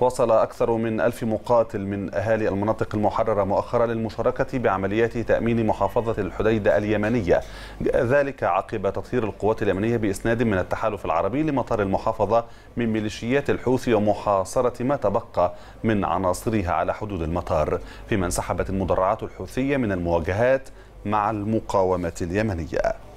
وصل أكثر من ألف مقاتل من أهالي المناطق المحررة مؤخرا للمشاركة بعمليات تأمين محافظة الحديدة اليمنية ذلك عقب تطهير القوات اليمنية بإسناد من التحالف العربي لمطار المحافظة من ميليشيات الحوثي ومحاصرة ما تبقى من عناصرها على حدود المطار فيما انسحبت المدرعات الحوثية من المواجهات مع المقاومة اليمنية